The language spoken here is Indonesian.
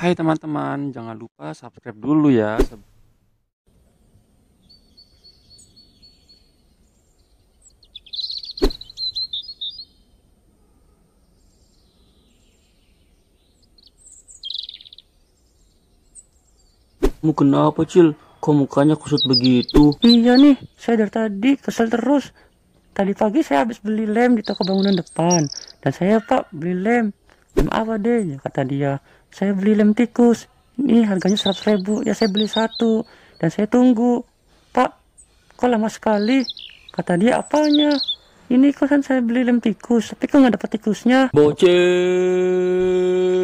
Hai teman-teman, jangan lupa subscribe dulu ya. Kamu kenapa, Cil? Kok mukanya kusut begitu? Iya nih, saya dari tadi kesel terus. Tadi pagi saya habis beli lem di toko bangunan depan. Dan saya, Pak, beli lem lem apa deh ya, kata dia saya beli lem tikus ini harganya 100 ribu ya saya beli satu dan saya tunggu pak kok lama sekali kata dia apanya ini kok kan saya beli lem tikus tapi kok nggak dapat tikusnya bocil